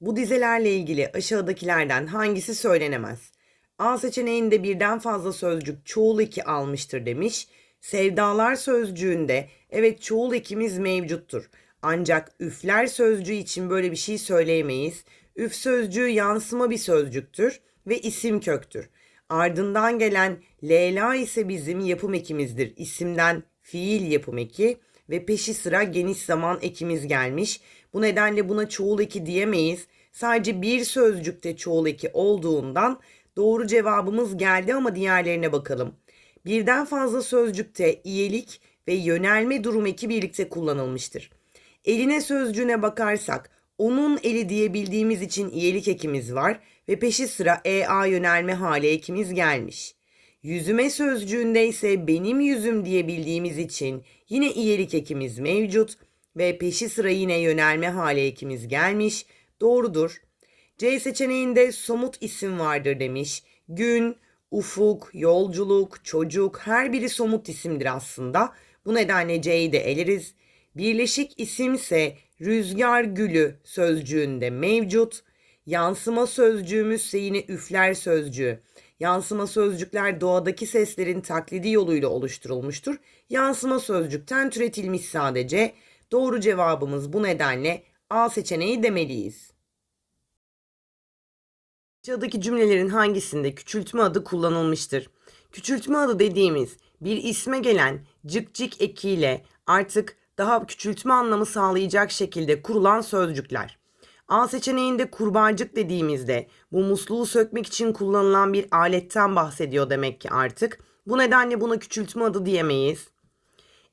Bu dizelerle ilgili aşağıdakilerden hangisi söylenemez? A seçeneğinde birden fazla sözcük çoğul iki almıştır demiş. Sevdalar sözcüğünde evet çoğul ikimiz mevcuttur. Ancak üfler sözcüğü için böyle bir şey söyleyemeyiz. Üf sözcüğü yansıma bir sözcüktür ve isim köktür. Ardından gelen Leyla ise bizim yapım ekimizdir. İsimden fiil yapım eki ve peşi sıra geniş zaman ekimiz gelmiş. Bu nedenle buna çoğul eki diyemeyiz. Sadece bir sözcükte çoğul eki olduğundan doğru cevabımız geldi ama diğerlerine bakalım. Birden fazla sözcükte iyilik ve yönelme durum eki birlikte kullanılmıştır. Eline sözcüğüne bakarsak onun eli diyebildiğimiz için iyilik ekimiz var ve peşi sıra EA yönelme hali ekimiz gelmiş. Yüzüme sözcüğünde ise benim yüzüm diyebildiğimiz için yine iyilik ekimiz mevcut ve peşi sıra yine yönelme hale ikimiz gelmiş. Doğrudur. C seçeneğinde somut isim vardır demiş. Gün, ufuk, yolculuk, çocuk her biri somut isimdir aslında. Bu nedenle C'yi de eleriz. Birleşik isimse rüzgar gülü sözcüğünde mevcut. Yansıma sözcüğümüzse yine üfler sözcüğü. Yansıma sözcükler doğadaki seslerin taklidi yoluyla oluşturulmuştur. Yansıma sözcükten türetilmiş sadece. Doğru cevabımız bu nedenle A seçeneği demeliyiz. Aşağıdaki cümlelerin hangisinde küçültme adı kullanılmıştır? Küçültme adı dediğimiz bir isme gelen cık ekiyle artık daha küçültme anlamı sağlayacak şekilde kurulan sözcükler. A seçeneğinde kurbağacık dediğimizde bu musluğu sökmek için kullanılan bir aletten bahsediyor demek ki artık. Bu nedenle buna küçültme adı diyemeyiz.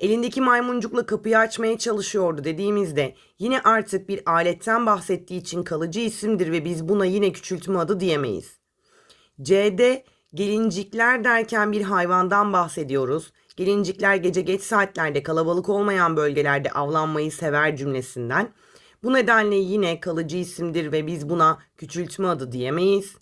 Elindeki maymuncukla kapıyı açmaya çalışıyordu dediğimizde yine artık bir aletten bahsettiği için kalıcı isimdir ve biz buna yine küçültme adı diyemeyiz. C'de gelincikler derken bir hayvandan bahsediyoruz. Gelincikler gece geç saatlerde kalabalık olmayan bölgelerde avlanmayı sever cümlesinden. Bu nedenle yine kalıcı isimdir ve biz buna küçültme adı diyemeyiz.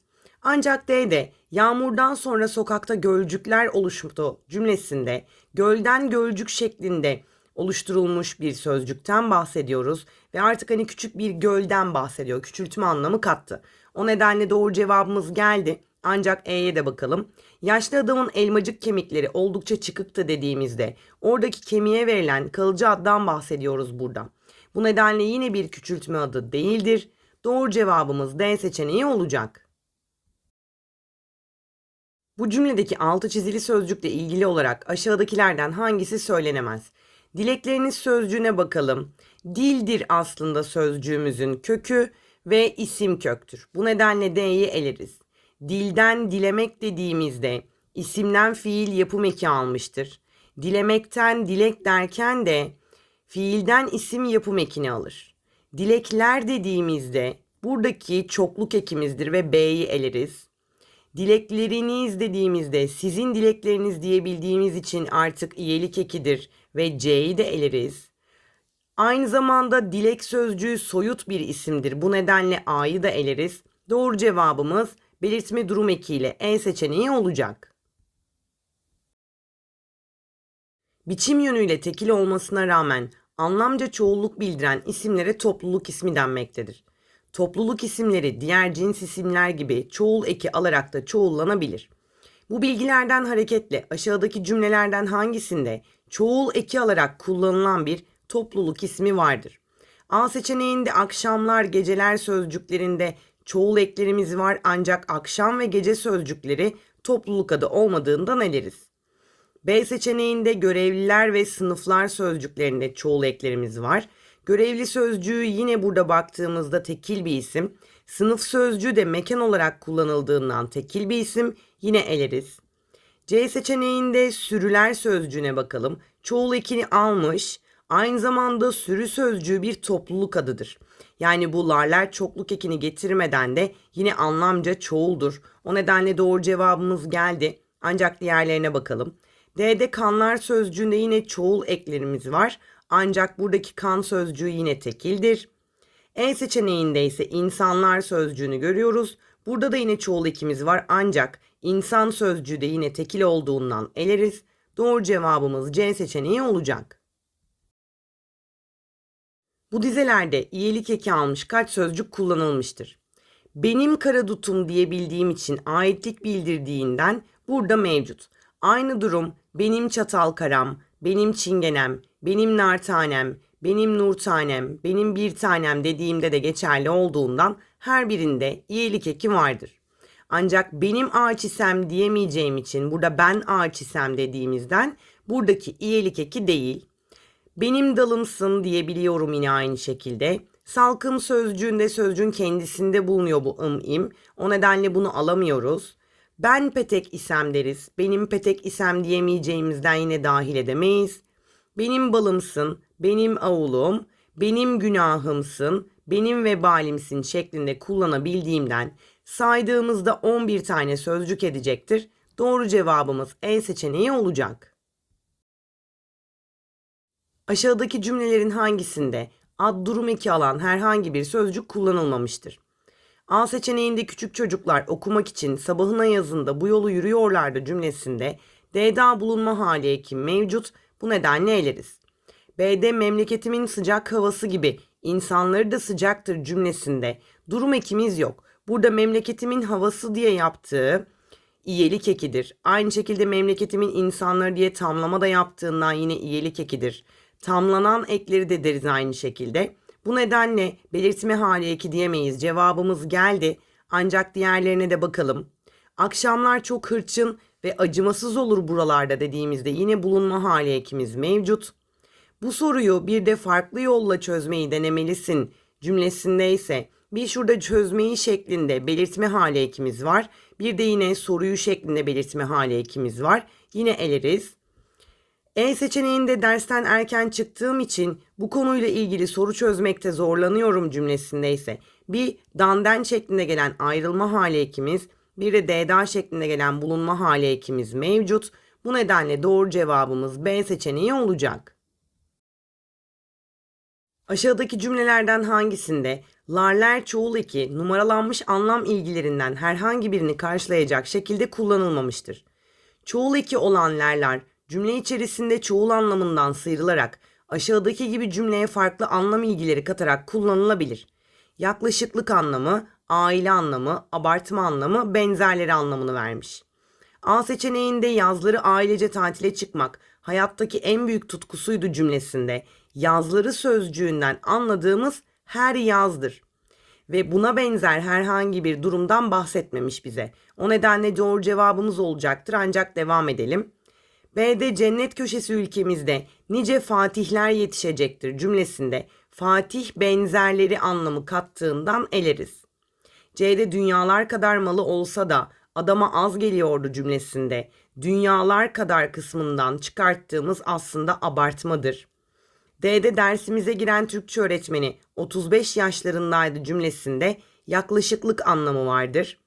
Ancak D'de yağmurdan sonra sokakta gölcükler oluştu cümlesinde gölden gölcük şeklinde oluşturulmuş bir sözcükten bahsediyoruz ve artık hani küçük bir gölden bahsediyor. Küçültme anlamı kattı. O nedenle doğru cevabımız geldi. Ancak E'ye de bakalım. Yaşlı adamın elmacık kemikleri oldukça çıkıktı dediğimizde oradaki kemiğe verilen kalıcı addan bahsediyoruz burada. Bu nedenle yine bir küçültme adı değildir. Doğru cevabımız D seçeneği olacak. Bu cümledeki altı çizili sözcükle ilgili olarak aşağıdakilerden hangisi söylenemez? Dilekleriniz sözcüğüne bakalım. Dildir aslında sözcüğümüzün kökü ve isim köktür. Bu nedenle D'yi eleriz. Dilden dilemek dediğimizde isimden fiil yapım eki almıştır. Dilemekten dilek derken de fiilden isim yapım ekini alır. Dilekler dediğimizde buradaki çokluk ekimizdir ve B'yi eleriz. Dilekleriniz dediğimizde sizin dilekleriniz diyebildiğimiz için artık iyilik ekidir ve C'yi de eleriz. Aynı zamanda dilek sözcüğü soyut bir isimdir. Bu nedenle A'yı da eleriz. Doğru cevabımız belirtme durum ekiyle E seçeneği olacak. Biçim yönüyle tekil olmasına rağmen anlamca çoğulluk bildiren isimlere topluluk ismi denmektedir. Topluluk isimleri diğer cins isimler gibi çoğul eki alarak da çoğullanabilir. Bu bilgilerden hareketle aşağıdaki cümlelerden hangisinde çoğul eki alarak kullanılan bir topluluk ismi vardır? A seçeneğinde akşamlar, geceler sözcüklerinde çoğul eklerimiz var ancak akşam ve gece sözcükleri topluluk adı olmadığından eleriz. B seçeneğinde görevliler ve sınıflar sözcüklerinde çoğul eklerimiz var. Görevli sözcüğü yine burada baktığımızda tekil bir isim. Sınıf sözcüğü de mekan olarak kullanıldığından tekil bir isim yine eleriz. C seçeneğinde sürüler sözcüğüne bakalım. Çoğul ikini almış. Aynı zamanda sürü sözcüğü bir topluluk adıdır. Yani bu larlar çokluk ekini getirmeden de yine anlamca çoğuldur. O nedenle doğru cevabımız geldi. Ancak diğerlerine bakalım. D'de kanlar sözcüğünde yine çoğul eklerimiz var. Ancak buradaki kan sözcüğü yine tekildir. En seçeneğinde ise insanlar sözcüğünü görüyoruz. Burada da yine çoğul ikimiz var ancak insan sözcüğü de yine tekil olduğundan eleriz. Doğru cevabımız C seçeneği olacak. Bu dizelerde iyilik eki almış kaç sözcük kullanılmıştır? Benim karadutum diyebildiğim için aitlik bildirdiğinden burada mevcut. Aynı durum benim çatal karam, benim çingenem, benim nar tanem, benim nur tanem, benim bir tanem dediğimde de geçerli olduğundan her birinde iyilik eki vardır. Ancak benim ağaç isem diyemeyeceğim için burada ben ağaç isem dediğimizden buradaki iyilik eki değil. Benim dalımsın diyebiliyorum yine aynı şekilde. Salkım sözcüğünde sözcüğün kendisinde bulunuyor bu ım im. O nedenle bunu alamıyoruz. Ben petek isem deriz. Benim petek isem diyemeyeceğimizden yine dahil edemeyiz. Benim balımsın, benim avulum, benim günahımsın, benim vebalimsin şeklinde kullanabildiğimden saydığımızda 11 tane sözcük edecektir. Doğru cevabımız E seçeneği olacak. Aşağıdaki cümlelerin hangisinde ad durum eki alan herhangi bir sözcük kullanılmamıştır? A seçeneğinde küçük çocuklar okumak için sabahın ayazında bu yolu yürüyorlardı cümlesinde D'da bulunma hali ekim mevcut bu nedenle eleriz. B'de memleketimin sıcak havası gibi insanları da sıcaktır cümlesinde durum ekimiz yok. Burada memleketimin havası diye yaptığı iyelik ekidir. Aynı şekilde memleketimin insanları diye tamlama da yaptığından yine iyelik ekidir. Tamlanan ekleri de deriz aynı şekilde. Bu nedenle belirtme hali eki diyemeyiz. Cevabımız geldi. Ancak diğerlerine de bakalım. Akşamlar çok hırçın ve acımasız olur buralarda dediğimizde yine bulunma hali ekimiz mevcut. Bu soruyu bir de farklı yolla çözmeyi denemelisin cümlesinde ise bir şurada çözmeyi şeklinde belirtme hali ekimiz var. Bir de yine soruyu şeklinde belirtme hali ekimiz var. Yine eleriz. E seçeneğinde dersten erken çıktığım için bu konuyla ilgili soru çözmekte zorlanıyorum cümlesinde ise bir danden şeklinde gelen ayrılma hali ekimiz bir de d'dan şeklinde gelen bulunma hali ekimiz mevcut. Bu nedenle doğru cevabımız B seçeneği olacak. Aşağıdaki cümlelerden hangisinde larler çoğul eki numaralanmış anlam ilgilerinden herhangi birini karşılayacak şekilde kullanılmamıştır? Çoğul eki olan lerler cümle içerisinde çoğul anlamından sıyrılarak aşağıdaki gibi cümleye farklı anlam ilgileri katarak kullanılabilir. Yaklaşıklık anlamı, aile anlamı, abartma anlamı, benzerleri anlamını vermiş. A seçeneğinde yazları ailece tatile çıkmak hayattaki en büyük tutkusuydu cümlesinde yazları sözcüğünden anladığımız her yazdır. Ve buna benzer herhangi bir durumdan bahsetmemiş bize. O nedenle doğru cevabımız olacaktır ancak devam edelim. B'de cennet köşesi ülkemizde nice fatihler yetişecektir cümlesinde fatih benzerleri anlamı kattığından eleriz. C'de dünyalar kadar malı olsa da adama az geliyordu cümlesinde dünyalar kadar kısmından çıkarttığımız aslında abartmadır. D'de dersimize giren Türkçe öğretmeni 35 yaşlarındaydı cümlesinde yaklaşıklık anlamı vardır.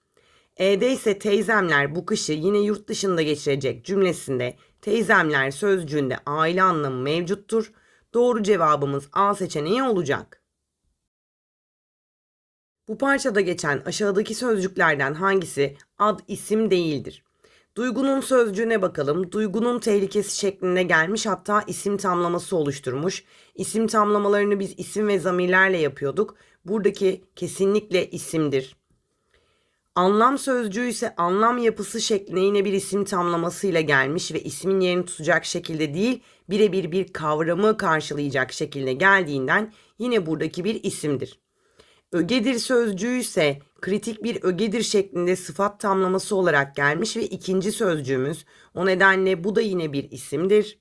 E'de ise teyzemler bu kışı yine yurt dışında geçirecek cümlesinde Teyzemler sözcüğünde aile anlamı mevcuttur. Doğru cevabımız A seçeneği olacak. Bu parçada geçen aşağıdaki sözcüklerden hangisi ad isim değildir? Duygunun sözcüğüne bakalım. Duygunun tehlikesi şeklinde gelmiş hatta isim tamlaması oluşturmuş. İsim tamlamalarını biz isim ve zamirlerle yapıyorduk. Buradaki kesinlikle isimdir. Anlam sözcüğü ise anlam yapısı şekline yine bir isim tamlamasıyla gelmiş ve ismin yerini tutacak şekilde değil, birebir bir kavramı karşılayacak şekilde geldiğinden yine buradaki bir isimdir. Ögedir sözcüğü ise kritik bir ögedir şeklinde sıfat tamlaması olarak gelmiş ve ikinci sözcüğümüz. O nedenle bu da yine bir isimdir.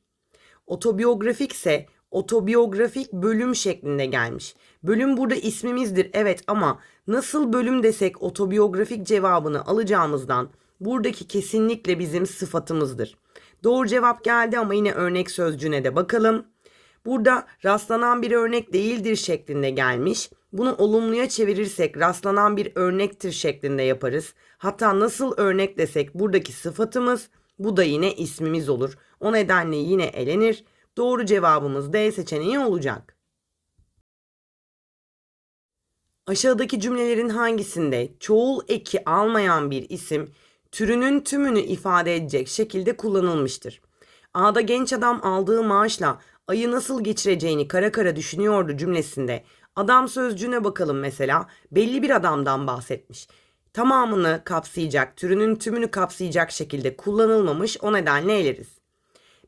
Otobiyografik ise otobiyografik bölüm şeklinde gelmiş. Bölüm burada ismimizdir evet ama nasıl bölüm desek otobiyografik cevabını alacağımızdan buradaki kesinlikle bizim sıfatımızdır. Doğru cevap geldi ama yine örnek sözcüğüne de bakalım. Burada rastlanan bir örnek değildir şeklinde gelmiş. Bunu olumluya çevirirsek rastlanan bir örnektir şeklinde yaparız. Hatta nasıl örnek desek buradaki sıfatımız bu da yine ismimiz olur. O nedenle yine elenir Doğru cevabımız D seçeneği olacak. Aşağıdaki cümlelerin hangisinde çoğul eki almayan bir isim türünün tümünü ifade edecek şekilde kullanılmıştır? A'da genç adam aldığı maaşla ayı nasıl geçireceğini kara kara düşünüyordu cümlesinde. Adam sözcüğüne bakalım mesela belli bir adamdan bahsetmiş. Tamamını kapsayacak, türünün tümünü kapsayacak şekilde kullanılmamış o nedenle eleriz.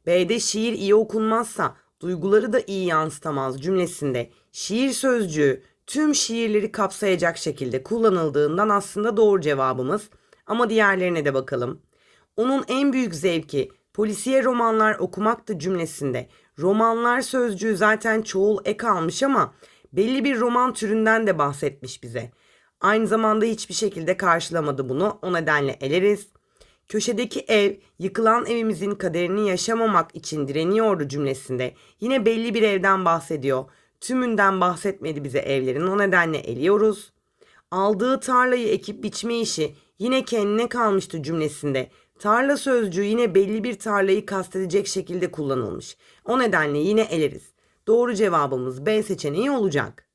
B'de şiir iyi okunmazsa duyguları da iyi yansıtamaz cümlesinde şiir sözcüğü tüm şiirleri kapsayacak şekilde kullanıldığından aslında doğru cevabımız ama diğerlerine de bakalım. Onun en büyük zevki polisiye romanlar okumaktı cümlesinde. Romanlar sözcüğü zaten çoğul ek almış ama belli bir roman türünden de bahsetmiş bize. Aynı zamanda hiçbir şekilde karşılamadı bunu. O nedenle eleriz köşedeki ev yıkılan evimizin kaderini yaşamamak için direniyordu cümlesinde yine belli bir evden bahsediyor. Tümünden bahsetmedi bize evlerin o nedenle eliyoruz. Aldığı tarlayı ekip biçme işi yine kendine kalmıştı cümlesinde. Tarla sözcüğü yine belli bir tarlayı kastedecek şekilde kullanılmış. O nedenle yine eleriz. Doğru cevabımız B seçeneği olacak.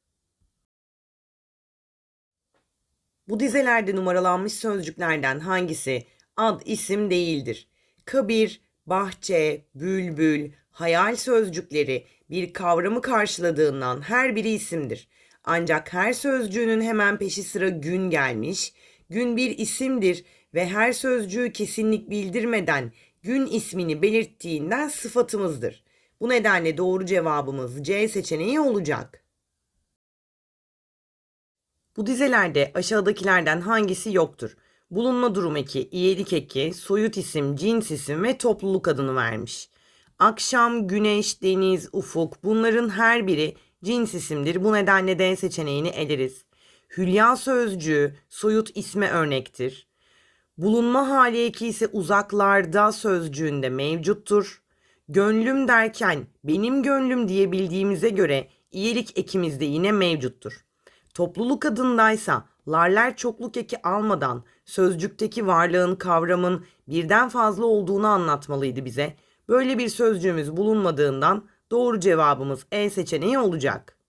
Bu dizelerde numaralanmış sözcüklerden hangisi ad isim değildir. Kabir, bahçe, bülbül, hayal sözcükleri bir kavramı karşıladığından her biri isimdir. Ancak her sözcüğünün hemen peşi sıra gün gelmiş, gün bir isimdir ve her sözcüğü kesinlik bildirmeden gün ismini belirttiğinden sıfatımızdır. Bu nedenle doğru cevabımız C seçeneği olacak. Bu dizelerde aşağıdakilerden hangisi yoktur? Bulunma durum eki, iyilik eki, soyut isim, cins isim ve topluluk adını vermiş. Akşam, güneş, deniz, ufuk bunların her biri cins isimdir. Bu nedenle D seçeneğini eleriz. Hülya sözcüğü soyut isme örnektir. Bulunma hali eki ise uzaklarda sözcüğünde mevcuttur. Gönlüm derken benim gönlüm diyebildiğimize göre iyilik ekimizde yine mevcuttur. Topluluk adındaysa larler çokluk eki almadan sözcükteki varlığın kavramın birden fazla olduğunu anlatmalıydı bize. Böyle bir sözcüğümüz bulunmadığından doğru cevabımız E seçeneği olacak.